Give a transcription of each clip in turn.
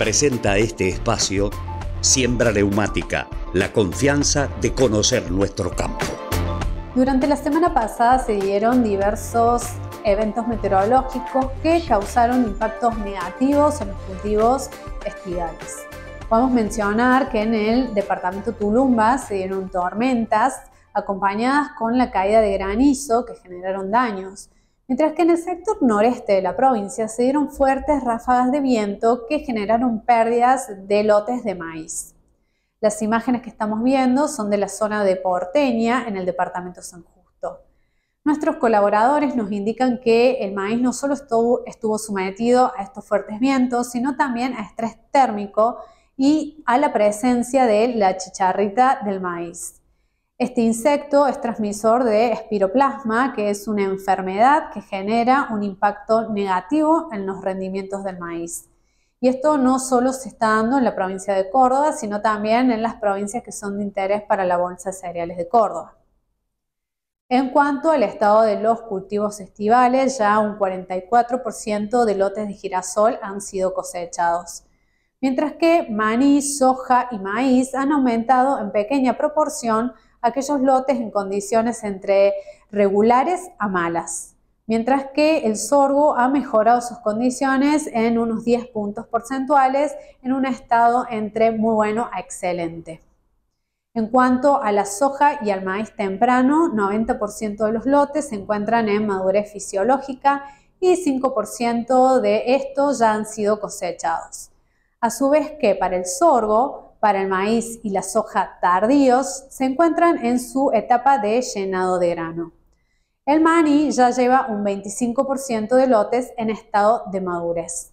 Presenta este espacio Siembra Neumática, la confianza de conocer nuestro campo. Durante la semana pasada se dieron diversos eventos meteorológicos que causaron impactos negativos en los cultivos estivales. Podemos mencionar que en el departamento Tulumba se dieron tormentas acompañadas con la caída de granizo que generaron daños mientras que en el sector noreste de la provincia se dieron fuertes ráfagas de viento que generaron pérdidas de lotes de maíz. Las imágenes que estamos viendo son de la zona de Porteña, en el departamento San Justo. Nuestros colaboradores nos indican que el maíz no solo estuvo, sometido a estos fuertes vientos, sino también a estrés térmico y a la presencia de la chicharrita del maíz. Este insecto es transmisor de espiroplasma, que es una enfermedad que genera un impacto negativo en los rendimientos del maíz. Y esto no solo se está dando en la provincia de Córdoba, sino también en las provincias que son de interés para la Bolsa de Cereales de Córdoba. En cuanto al estado de los cultivos estivales, ya un 44% de lotes de girasol han sido cosechados mientras que maní, soja y maíz han aumentado en pequeña proporción aquellos lotes en condiciones entre regulares a malas, mientras que el sorgo ha mejorado sus condiciones en unos 10 puntos porcentuales en un estado entre muy bueno a excelente. En cuanto a la soja y al maíz temprano, 90% de los lotes se encuentran en madurez fisiológica y 5% de estos ya han sido cosechados. A su vez que para el sorgo, para el maíz y la soja tardíos se encuentran en su etapa de llenado de grano. El maní ya lleva un 25% de lotes en estado de madurez.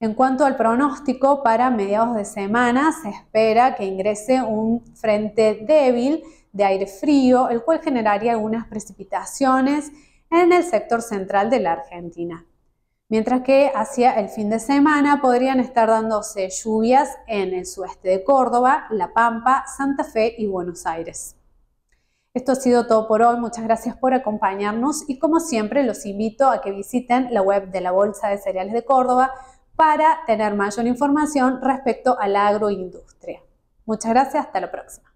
En cuanto al pronóstico, para mediados de semana se espera que ingrese un frente débil de aire frío, el cual generaría algunas precipitaciones en el sector central de la Argentina mientras que hacia el fin de semana podrían estar dándose lluvias en el sueste de Córdoba, La Pampa, Santa Fe y Buenos Aires. Esto ha sido todo por hoy, muchas gracias por acompañarnos y como siempre los invito a que visiten la web de la Bolsa de Cereales de Córdoba para tener mayor información respecto a la agroindustria. Muchas gracias, hasta la próxima.